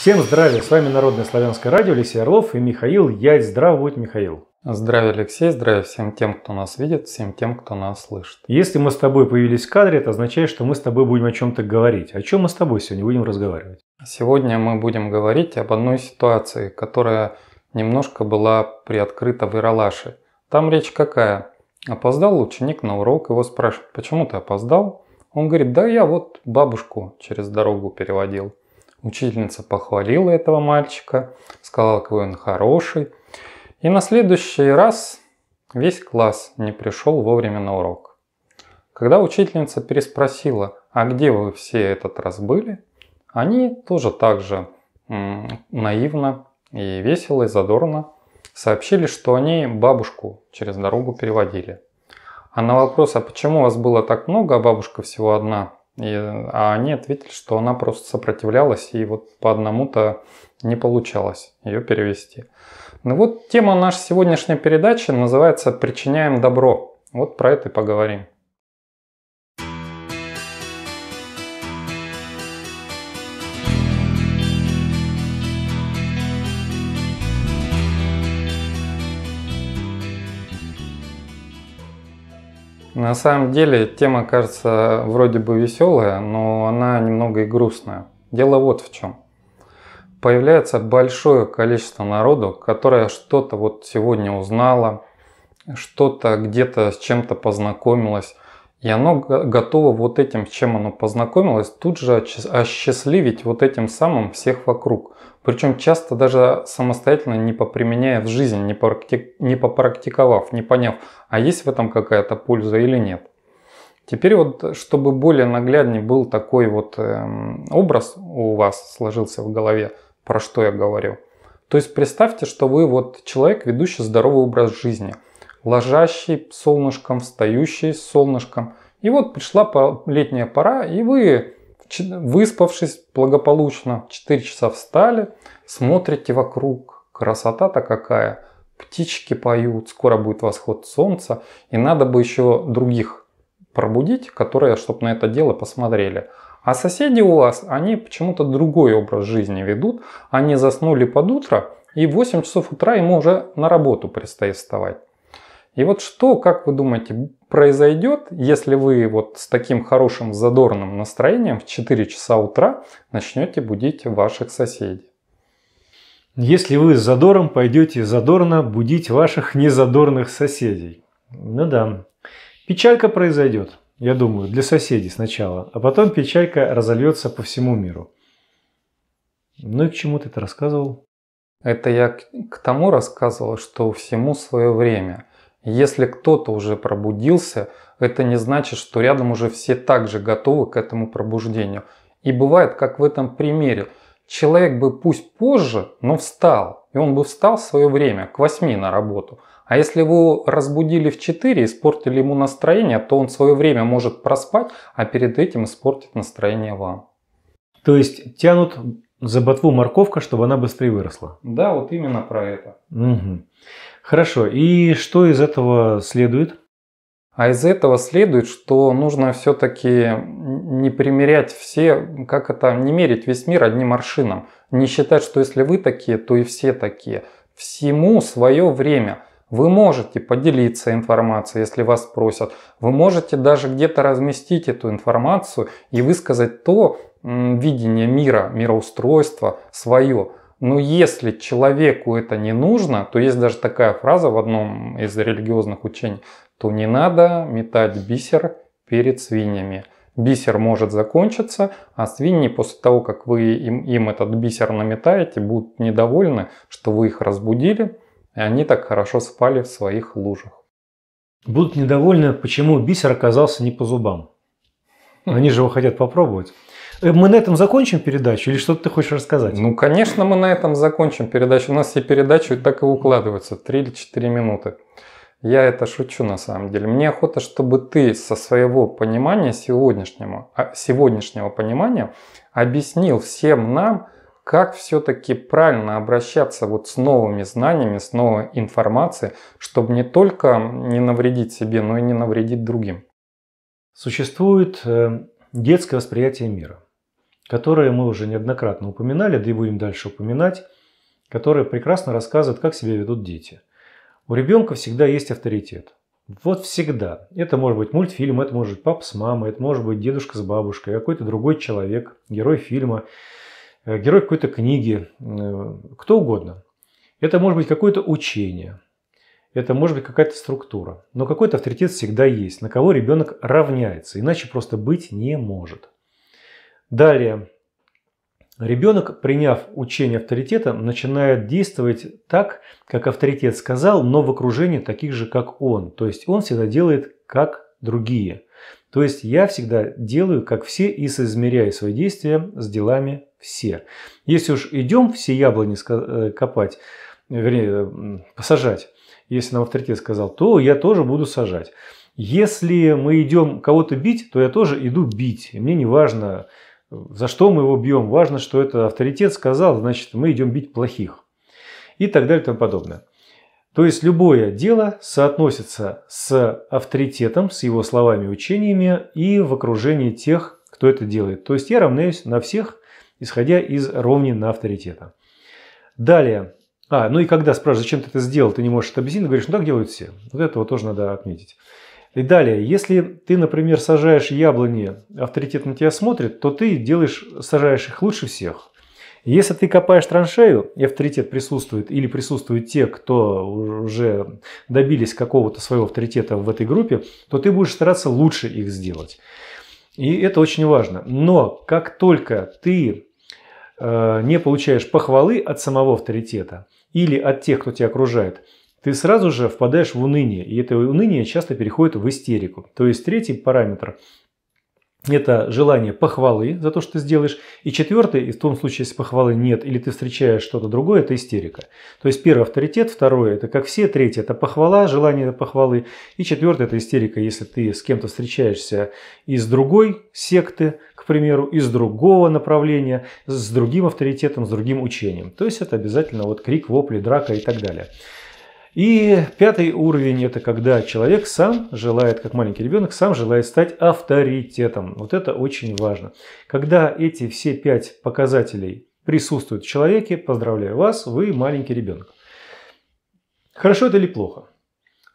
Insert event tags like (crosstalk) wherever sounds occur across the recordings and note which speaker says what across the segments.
Speaker 1: Всем здравия! С вами Народное славянское радио, Алексей Орлов и Михаил Яйц. Здраво Михаил!
Speaker 2: Здравия, Алексей! Здравия всем тем, кто нас видит, всем тем, кто нас слышит.
Speaker 1: Если мы с тобой появились в кадре, это означает, что мы с тобой будем о
Speaker 2: чем-то говорить. О чем мы с тобой сегодня будем разговаривать? Сегодня мы будем говорить об одной ситуации, которая немножко была приоткрыта в Иралаше. Там речь какая? Опоздал ученик на урок, его спрашивают, почему ты опоздал? Он говорит, да я вот бабушку через дорогу переводил. Учительница похвалила этого мальчика, сказала, какой он хороший. И на следующий раз весь класс не пришел вовремя на урок. Когда учительница переспросила, а где вы все этот раз были, они тоже так же наивно и весело и задорно сообщили, что они бабушку через дорогу переводили. А на вопрос, а почему вас было так много, а бабушка всего одна, и, а они ответили, что она просто сопротивлялась, и вот по одному-то не получалось ее перевести. Ну вот тема нашей сегодняшней передачи называется «Причиняем добро». Вот про это и поговорим. На самом деле тема кажется вроде бы веселая, но она немного и грустная. Дело вот в чем. Появляется большое количество народу, которое что-то вот сегодня узнало, что-то где-то с чем-то познакомилось, и оно готово вот этим, с чем оно познакомилось, тут же осчастливить вот этим самым всех вокруг. Причем часто даже самостоятельно не поприменяя в жизни, не, практи... не попрактиковав, не поняв, а есть в этом какая-то польза или нет. Теперь вот, чтобы более нагляднее был такой вот эм, образ у вас сложился в голове, про что я говорю. То есть представьте, что вы вот человек, ведущий здоровый образ жизни – ложащий солнышком, встающий солнышком. И вот пришла летняя пора, и вы, выспавшись благополучно, 4 часа встали, смотрите вокруг. Красота-то какая! Птички поют, скоро будет восход солнца, и надо бы еще других пробудить, которые, чтобы на это дело посмотрели. А соседи у вас, они почему-то другой образ жизни ведут. Они заснули под утро, и в 8 часов утра ему уже на работу предстоит вставать. И вот что, как вы думаете, произойдет, если вы вот с таким хорошим задорным настроением в 4 часа утра начнете будить ваших соседей?
Speaker 1: Если вы с задором пойдете задорно будить ваших незадорных соседей. Ну да, печалька произойдет, я думаю, для соседей сначала, а потом печалька
Speaker 2: разольется по всему миру. Ну и к чему ты это рассказывал? Это я к тому рассказывал, что всему свое время – если кто-то уже пробудился, это не значит, что рядом уже все также готовы к этому пробуждению. И бывает, как в этом примере, человек бы пусть позже, но встал. И он бы встал в свое время, к 8 на работу. А если его разбудили в 4, испортили ему настроение, то он свое время может проспать, а перед этим испортит настроение вам.
Speaker 1: То есть тянут за ботву морковка, чтобы она быстрее выросла.
Speaker 2: Да, вот именно про это. Угу. Хорошо. И что из этого следует? А из этого следует, что нужно все-таки не примерять все, как это, не мерить весь мир одним аршином. Не считать, что если вы такие, то и все такие. Всему свое время – вы можете поделиться информацией, если вас просят. Вы можете даже где-то разместить эту информацию и высказать то видение мира, мироустройства свое. Но если человеку это не нужно, то есть даже такая фраза в одном из религиозных учений, то не надо метать бисер перед свиньями. Бисер может закончиться, а свиньи после того, как вы им, им этот бисер наметаете, будут недовольны, что вы их разбудили, и они так хорошо спали в своих лужах.
Speaker 1: Будут недовольны, почему бисер оказался не по зубам. Они же его хотят попробовать. Э, мы на этом закончим передачу или что-то ты хочешь рассказать? Ну,
Speaker 2: конечно, мы на этом закончим передачу. У нас все передачи так и укладываются, 3 или 4 минуты. Я это шучу на самом деле. Мне охота, чтобы ты со своего понимания сегодняшнего, а, сегодняшнего понимания объяснил всем нам, как все-таки правильно обращаться вот с новыми знаниями, с новой информацией, чтобы не только не навредить себе, но и не навредить другим? Существует э, детское восприятие
Speaker 1: мира, которое мы уже неоднократно упоминали, да и будем дальше упоминать, которое прекрасно рассказывает, как себя ведут дети. У ребенка всегда есть авторитет. Вот всегда. Это может быть мультфильм, это может быть папа с мамой, это может быть дедушка с бабушкой, какой-то другой человек, герой фильма – Э, герой какой-то книги, э, кто угодно. Это может быть какое-то учение, это может быть какая-то структура. Но какой-то авторитет всегда есть, на кого ребенок равняется, иначе просто быть не может. Далее. Ребенок, приняв учение авторитета, начинает действовать так, как авторитет сказал, но в окружении таких же, как он. То есть он всегда делает, как другие. То есть я всегда делаю, как все, и соизмеряю свои действия с делами все. Если уж идем все яблони э, копать, вернее, э, посажать, если нам авторитет сказал, то я тоже буду сажать. Если мы идем кого-то бить, то я тоже иду бить. И мне не важно, э, за что мы его бьем. Важно, что это авторитет сказал, значит, мы идем бить плохих. И так далее и тому подобное. То есть любое дело соотносится с авторитетом, с его словами учениями и в окружении тех, кто это делает. То есть я равняюсь на всех исходя из ровнин авторитета. Далее. А, ну и когда спрашивают, зачем ты это сделал, ты не можешь это объяснить, говоришь, ну так делают все. Вот этого тоже надо отметить. И далее, если ты, например, сажаешь яблони, авторитет на тебя смотрит, то ты делаешь, сажаешь их лучше всех. Если ты копаешь траншею, и авторитет присутствует, или присутствуют те, кто уже добились какого-то своего авторитета в этой группе, то ты будешь стараться лучше их сделать. И это очень важно. Но как только ты Э, не получаешь похвалы от самого авторитета или от тех, кто тебя окружает, ты сразу же впадаешь в уныние. И это уныние часто переходит в истерику. То есть третий параметр – это желание похвалы за то, что ты сделаешь. И четвертый, и в том случае, если похвалы нет, или ты встречаешь что-то другое, это истерика. То есть первый – авторитет, второй это как все, третий это похвала, желание похвалы. И четвертый это истерика, если ты с кем-то встречаешься из другой секты – примеру, из другого направления, с другим авторитетом, с другим учением. То есть это обязательно вот крик, вопли, драка и так далее. И пятый уровень – это когда человек сам желает, как маленький ребенок, сам желает стать авторитетом. Вот это очень важно. Когда эти все пять показателей присутствуют в человеке, поздравляю вас, вы маленький ребенок. Хорошо это или плохо?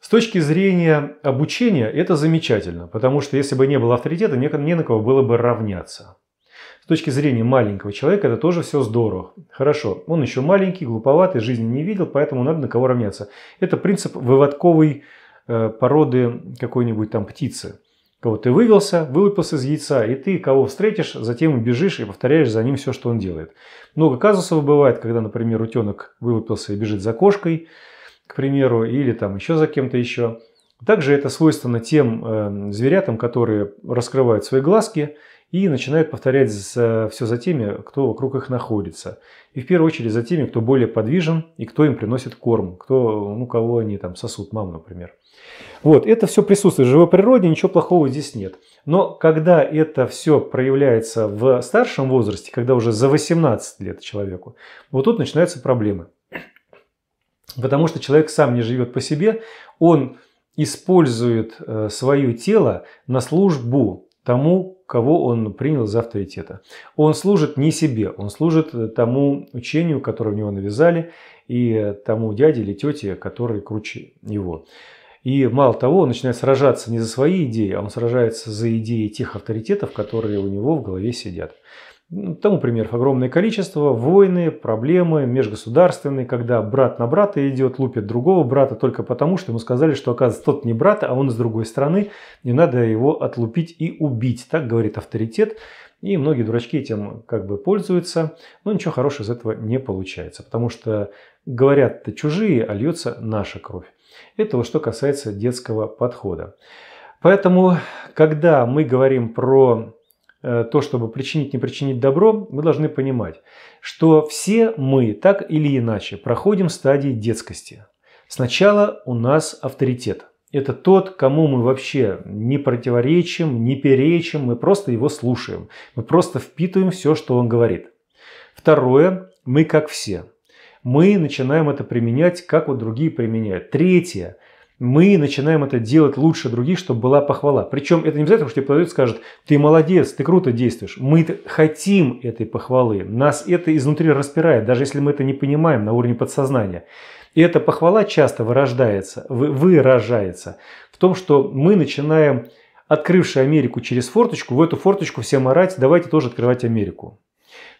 Speaker 1: С точки зрения обучения это замечательно, потому что если бы не было авторитета, не, на кого было бы равняться. С точки зрения маленького человека это тоже все здорово. Хорошо, он еще маленький, глуповатый, жизни не видел, поэтому надо на кого равняться. Это принцип выводковой э, породы какой-нибудь там птицы. Кого ты вывелся, вылупился из яйца, и ты кого встретишь, затем бежишь и повторяешь за ним все, что он делает. Много казусов бывает, когда, например, утенок вылупился и бежит за кошкой, примеру, или там еще за кем-то еще. Также это свойственно тем э, зверятам, которые раскрывают свои глазки и начинают повторять за, э, все за теми, кто вокруг их находится. И в первую очередь за теми, кто более подвижен и кто им приносит корм, кто, ну, кого они там сосут, маму, например. Вот, это все присутствует в живой природе, ничего плохого здесь нет. Но когда это все проявляется в старшем возрасте, когда уже за 18 лет человеку, вот тут начинаются проблемы. Потому что человек сам не живет по себе, он использует э, свое тело на службу тому, кого он принял за авторитета. Он служит не себе, он служит э, тому учению, которое в него навязали, и э, тому дяде или тете, который круче его. И мало того, он начинает сражаться не за свои идеи, а он сражается за идеи тех авторитетов, которые у него в голове сидят. Ну, тому примеров огромное количество. Войны, проблемы межгосударственные, когда брат на брата идет, лупит другого брата только потому, что ему сказали, что оказывается тот не брат, а он из другой страны, не надо его отлупить и убить. Так говорит авторитет. И многие дурачки этим как бы пользуются, но ничего хорошего из этого не получается, потому что говорят-то чужие, а льется наша кровь. Это вот что касается детского подхода. Поэтому, когда мы говорим про Э, то, чтобы причинить, не причинить добро, мы должны понимать, что все мы так или иначе проходим стадии детскости. Сначала у нас авторитет. Это тот, кому мы вообще не противоречим, не перечим, мы просто его слушаем. Мы просто впитываем все, что он говорит. Второе, мы как все. Мы начинаем это применять, как вот другие применяют. Третье, мы начинаем это делать лучше других, чтобы была похвала. Причем это не обязательно, что тебе подойдет и скажет, ты молодец, ты круто действуешь. Мы хотим этой похвалы. Нас это изнутри распирает, даже если мы это не понимаем на уровне подсознания. И эта похвала часто вырождается, выражается в том, что мы начинаем, открывши Америку через форточку, в эту форточку всем орать, давайте тоже открывать Америку.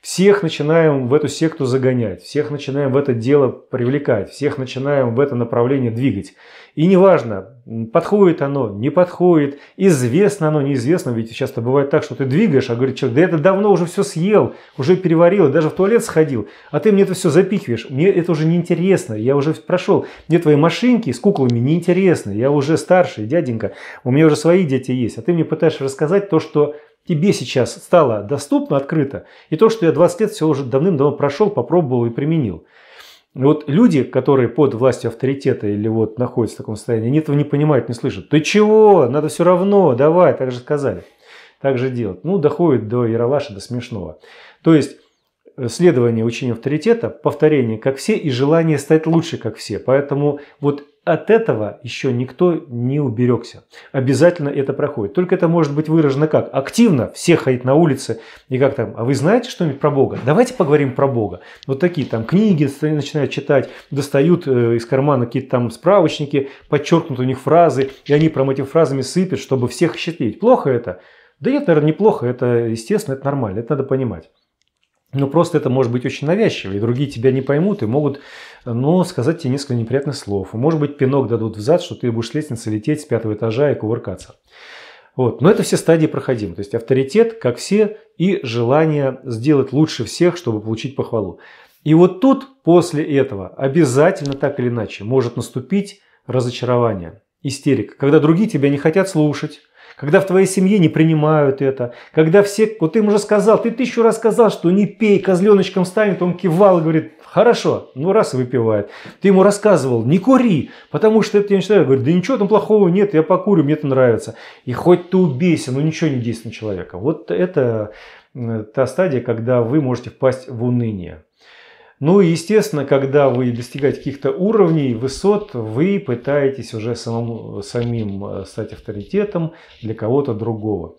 Speaker 1: Всех начинаем в эту секту загонять, всех начинаем в это дело привлекать, всех начинаем в это направление двигать. И неважно, подходит оно, не подходит, известно оно, неизвестно, ведь часто бывает так, что ты двигаешь, а говорит человек, да это давно уже все съел, уже переварил, даже в туалет сходил, а ты мне это все запихиваешь, мне это уже неинтересно, я уже прошел, мне твои машинки с куклами неинтересны, я уже старший дяденька, у меня уже свои дети есть, а ты мне пытаешься рассказать то, что тебе сейчас стало доступно, открыто, и то, что я 20 лет все уже давным-давно прошел, попробовал и применил. вот люди, которые под властью авторитета или вот находятся в таком состоянии, они этого не понимают, не слышат. Ты чего? Надо все равно, давай, так же сказали. Так же делать. Ну, доходит до Яралаша, до смешного. То есть, э, следование учению авторитета, повторение как все и желание стать лучше как все. Поэтому вот от этого еще никто не уберегся. Обязательно это проходит. Только это может быть выражено как? Активно, все ходить на улице и как там, а вы знаете что-нибудь про Бога? Давайте поговорим про Бога. Вот такие там книги начинают читать, достают э, из кармана какие-то там справочники, подчеркнут у них фразы, и они прям эти фразами сыпят, чтобы всех считать. Плохо это? Да нет, наверное, неплохо, это естественно, это нормально, это надо понимать. Но ну, просто это может быть очень навязчиво, и другие тебя не поймут и могут ну, сказать тебе несколько неприятных слов. Может быть, пинок дадут в зад, что ты будешь с лестницы лететь с пятого этажа и кувыркаться. Вот. Но это все стадии проходим. То есть авторитет, как все, и желание сделать лучше всех, чтобы получить похвалу. И вот тут, после этого, обязательно так или иначе может наступить разочарование, истерика, когда другие тебя не хотят слушать, когда в твоей семье не принимают это, когда все, вот ты им уже сказал, ты тысячу раз сказал, что не пей, козленочком станет, он кивал и говорит, хорошо, ну раз и выпивает. Ты ему рассказывал, не кури, потому что это тебе начинает говорит, да ничего там плохого нет, я покурю, мне это нравится. И хоть ты убейся, но ничего не действует на человека. Вот это э, та стадия, когда вы можете впасть в уныние. Ну и, естественно, когда вы достигаете каких-то уровней, высот, вы пытаетесь уже самому, самим э, стать авторитетом для кого-то другого.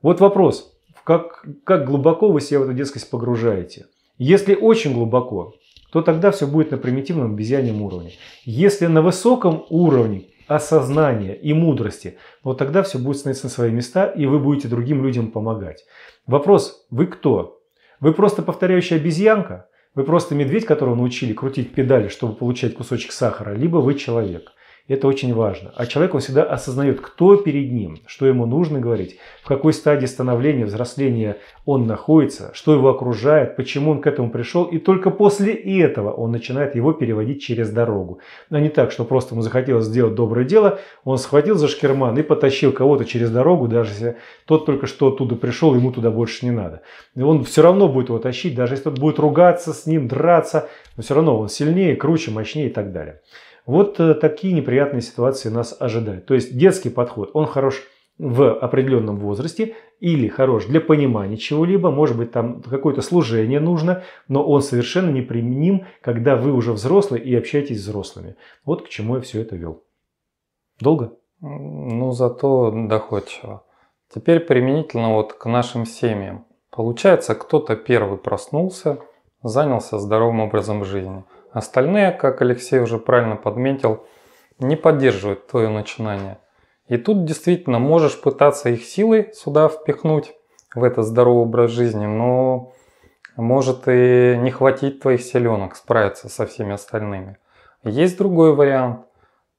Speaker 1: Вот вопрос, как, как глубоко вы себя в эту детскость погружаете? Если очень глубоко, то тогда все будет на примитивном обезьяньем уровне. Если на высоком уровне осознания и мудрости, вот тогда все будет становиться на свои места, и вы будете другим людям помогать. Вопрос, вы кто? Вы просто повторяющая обезьянка? Вы просто медведь, которого научили крутить педали, чтобы получать кусочек сахара, либо вы человек. Это очень важно. А человек, он всегда осознает, кто перед ним, что ему нужно говорить, в какой стадии становления, взросления он находится, что его окружает, почему он к этому пришел. И только после этого он начинает его переводить через дорогу. А не так, что просто ему захотелось сделать доброе дело, он схватил за шкерман и потащил кого-то через дорогу, даже если тот только что оттуда пришел, ему туда больше не надо. И он все равно будет его тащить, даже если тот будет ругаться с ним, драться, но все равно он сильнее, круче, мощнее и так далее. Вот э, такие неприятные ситуации нас ожидают. То есть детский подход, он хорош в определенном возрасте или хорош для понимания чего-либо, может быть там какое-то служение нужно, но он совершенно неприменим, когда вы уже
Speaker 2: взрослый и общаетесь с взрослыми. Вот к чему я все это вел. Долго? Ну, зато доходчиво. Теперь применительно вот к нашим семьям. Получается, кто-то первый проснулся, занялся здоровым образом жизни – Остальные, как Алексей уже правильно подметил, не поддерживают твое начинание. И тут действительно можешь пытаться их силой сюда впихнуть, в этот здоровый образ жизни, но может и не хватить твоих силенок справиться со всеми остальными. Есть другой вариант.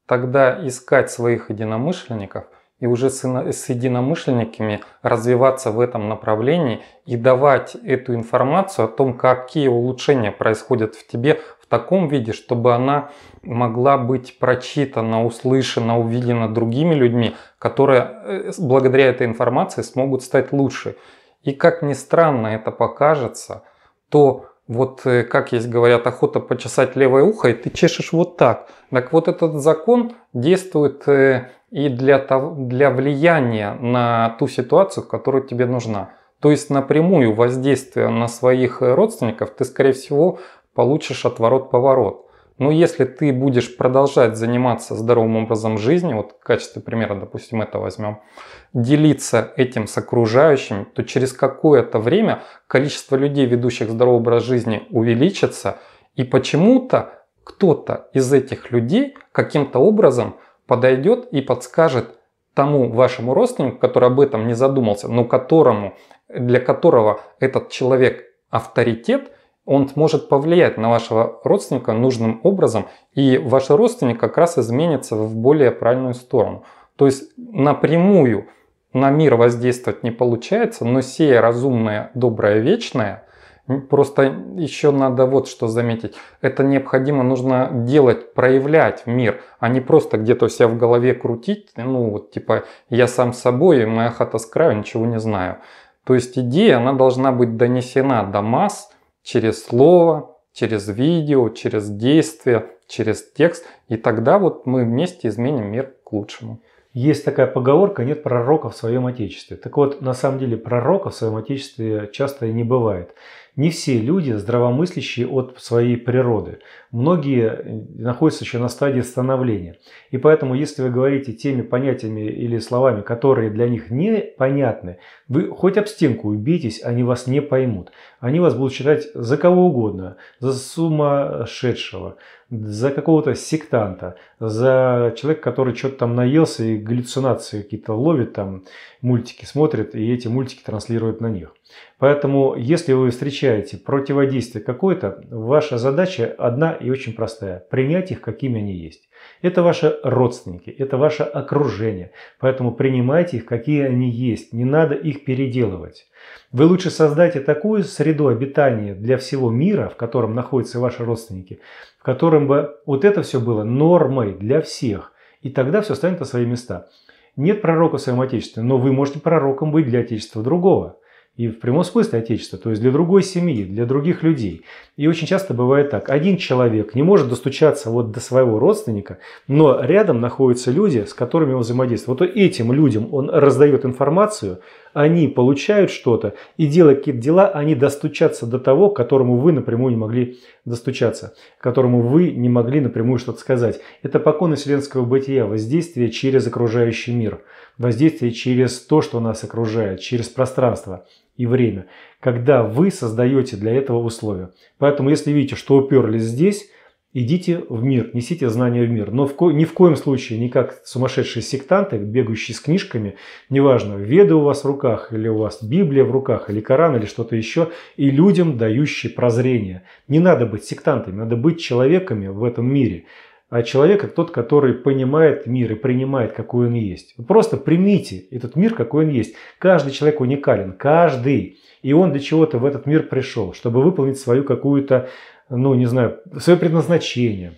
Speaker 2: Тогда искать своих единомышленников и уже с единомышленниками развиваться в этом направлении и давать эту информацию о том, какие улучшения происходят в тебе таком виде, чтобы она могла быть прочитана, услышана, увидена другими людьми, которые э, благодаря этой информации смогут стать лучше. И как ни странно это покажется, то вот э, как есть говорят, охота почесать левое ухо, и ты чешешь вот так. Так вот этот закон действует э, и для, того, для влияния на ту ситуацию, которая тебе нужна. То есть напрямую воздействие на своих родственников ты, скорее всего, получишь отворот-поворот. Но если ты будешь продолжать заниматься здоровым образом жизни, вот в качестве примера, допустим, это возьмем, делиться этим с окружающим, то через какое-то время количество людей, ведущих здоровый образ жизни, увеличится, и почему-то кто-то из этих людей каким-то образом подойдет и подскажет тому вашему родственнику, который об этом не задумался, но которому, для которого этот человек авторитет – он может повлиять на вашего родственника нужным образом, и ваш родственник как раз изменится в более правильную сторону. То есть напрямую на мир воздействовать не получается, но сея разумное, доброе, вечное, просто еще надо вот что заметить. Это необходимо, нужно делать, проявлять мир, а не просто где-то у себя в голове крутить, ну вот типа я сам собой, моя хата с краю, ничего не знаю. То есть идея, она должна быть донесена до масс, через слово, через видео, через действие, через текст. И тогда вот мы вместе изменим мир к лучшему. Есть
Speaker 1: такая поговорка «нет пророка в своем отечестве». Так вот, на самом деле пророка в своем отечестве часто и не бывает. Не все люди здравомыслящие от своей природы. Многие э, находятся еще на стадии становления. И поэтому, если вы говорите теми понятиями или словами, которые для них непонятны, вы хоть об стенку убейтесь, они вас не поймут. Они вас будут считать за кого угодно, за сумасшедшего, за какого-то сектанта, за человека, который что-то там наелся и галлюцинации какие-то ловит, там мультики смотрит и эти мультики транслирует на них. Поэтому, если вы встречаете противодействие какое-то, ваша задача одна и очень простая – принять их, какими они есть. Это ваши родственники, это ваше окружение, поэтому принимайте их, какие они есть, не надо их переделывать. Вы лучше создайте такую среду обитания для всего мира, в котором находятся ваши родственники, в котором бы вот это все было нормой для всех, и тогда все станет на свои места. Нет пророка в своем отечестве, но вы можете пророком быть для отечества другого – и в прямом смысле отечества, то есть для другой семьи, для других людей. И очень часто бывает так. Один человек не может достучаться вот до своего родственника, но рядом находятся люди, с которыми он взаимодействует. Вот этим людям он раздает информацию, они получают что-то и делают какие-то дела, они достучатся до того, к которому вы напрямую не могли достучаться, к которому вы не могли напрямую что-то сказать. Это поконы вселенского бытия, воздействие через окружающий мир, воздействие через то, что нас окружает, через пространство и время, когда вы создаете для этого условия. Поэтому, если видите, что уперлись здесь, Идите в мир, несите знания в мир. Но в ко- ни в коем случае не как сумасшедшие сектанты, бегающие с книжками. Неважно, веды у вас в руках, или у вас Библия в руках, или Коран, или что-то еще. И людям, дающие прозрение. Не надо быть сектантами, надо быть человеками в этом мире. А человек это тот, который понимает мир и принимает, какой он есть. Вы просто примите этот мир, какой он есть. Каждый человек уникален, каждый. И он для чего-то в этот мир пришел, чтобы выполнить свою какую-то ну, не знаю, свое предназначение,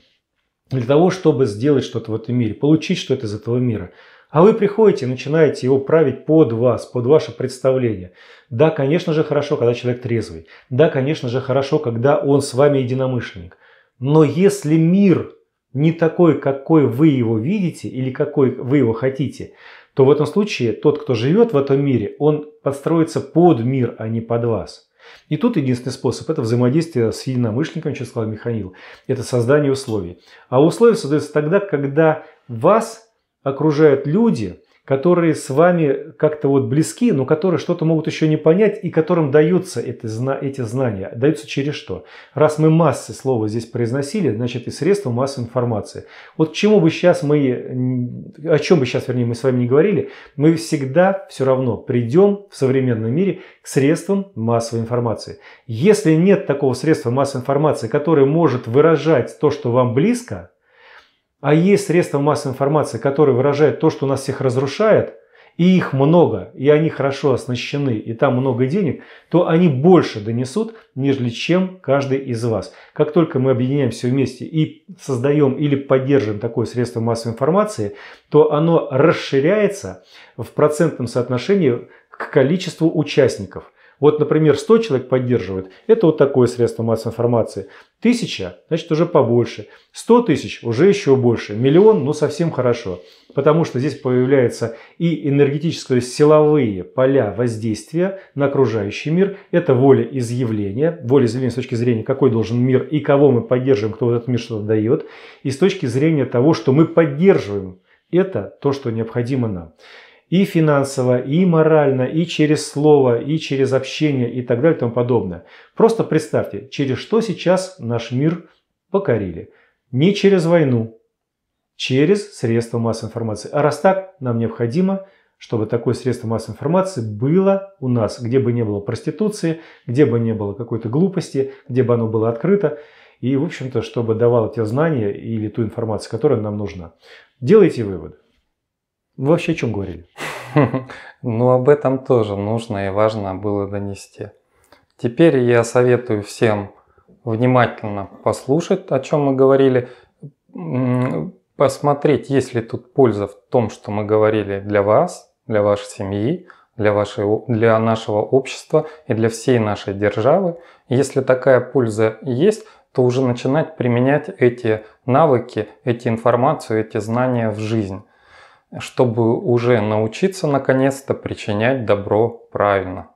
Speaker 1: для того, чтобы сделать что-то в этом мире, получить что-то из этого мира. А вы приходите и начинаете его править под вас, под ваше представление. Да, конечно же, хорошо, когда человек трезвый. Да, конечно же, хорошо, когда он с вами единомышленник. Но если мир не такой, какой вы его видите или какой вы его хотите, то в этом случае тот, кто живет в этом мире, он подстроится под мир, а не под вас. И тут единственный способ – это взаимодействие с единомышленником, через сказал Михаил. Это создание условий. А условия создаются тогда, когда вас окружают люди – которые с вами как-то вот близки, но которые что-то могут еще не понять и которым даются эти, эти знания. Даются через что? Раз мы массы слова здесь произносили, значит и средства массы информации. Вот к чему бы сейчас мы, о чем бы сейчас, вернее, мы с вами не говорили, мы всегда все равно придем в современном мире к средствам массовой информации. Если нет такого средства массовой информации, которое может выражать то, что вам близко, а есть средства массовой информации, которые выражают то, что нас всех разрушает, и их много, и они хорошо оснащены, и там много денег, то они больше донесут, нежели чем каждый из вас. Как только мы объединяемся вместе и создаем или поддерживаем такое средство массовой информации, то оно расширяется в процентном соотношении к количеству участников – вот, например, 100 человек поддерживает, это вот такое средство массовой информации. Тысяча, значит, уже побольше. 100 тысяч, уже еще больше. Миллион, ну, совсем хорошо. Потому что здесь появляются и энергетические то есть силовые поля воздействия на окружающий мир. Это воля изъявления. Воля изъявления с точки зрения, какой должен мир и кого мы поддерживаем, кто в этот мир что-то дает. И с точки зрения того, что мы поддерживаем. Это то, что необходимо нам и финансово, и морально, и через слово, и через общение, и так далее, и тому подобное. Просто представьте, через что сейчас наш мир покорили. Не через войну, через средства массовой информации. А раз так, нам необходимо, чтобы такое средство массовой информации было у нас, где бы не было проституции, где бы не было какой-то глупости, где бы оно было открыто. И, в общем-то, чтобы давало те знания или ту информацию, которая нам нужна. Делайте выводы. Вы вообще о чем
Speaker 2: говорили? (laughs) Ну, об этом тоже нужно и важно было донести. Теперь я советую всем внимательно послушать, о чем мы говорили, посмотреть, есть ли тут польза в том, что мы говорили для вас, для вашей семьи, для, вашей, для нашего общества и для всей нашей державы. Если такая польза есть, то уже начинать применять эти навыки, эти информацию, эти знания в жизнь чтобы уже научиться наконец-то причинять добро правильно.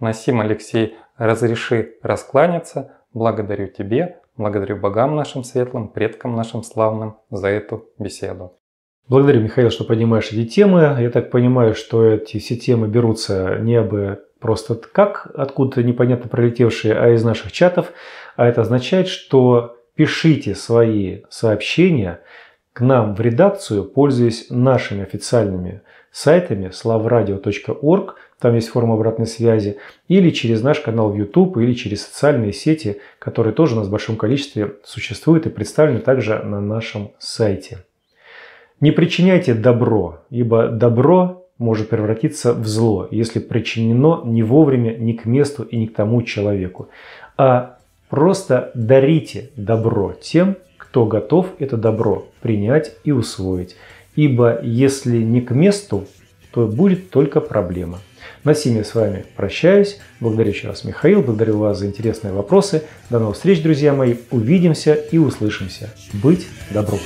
Speaker 2: Насим Алексей, разреши раскланяться. Благодарю тебе, благодарю богам нашим светлым, предкам нашим славным за эту беседу.
Speaker 1: Благодарю, Михаил, что поднимаешь эти темы. Я так понимаю, что эти все темы берутся не бы просто как, откуда-то непонятно пролетевшие, а из наших чатов. А это означает, что пишите свои сообщения – к нам в редакцию, пользуясь нашими официальными сайтами slavradio.org, там есть форма обратной связи, или через наш канал в YouTube, или через социальные сети, которые тоже у нас в большом количестве существуют и представлены также на нашем сайте. Не причиняйте добро, ибо добро может превратиться в зло, если причинено не вовремя, не к месту и не к тому человеку. А просто дарите добро тем, кто готов это добро принять и усвоить. Ибо если не к месту, то будет только проблема. На семи с вами прощаюсь. Благодарю еще раз Михаил, благодарю вас за интересные вопросы. До новых встреч, друзья мои. Увидимся и услышимся. Быть добром!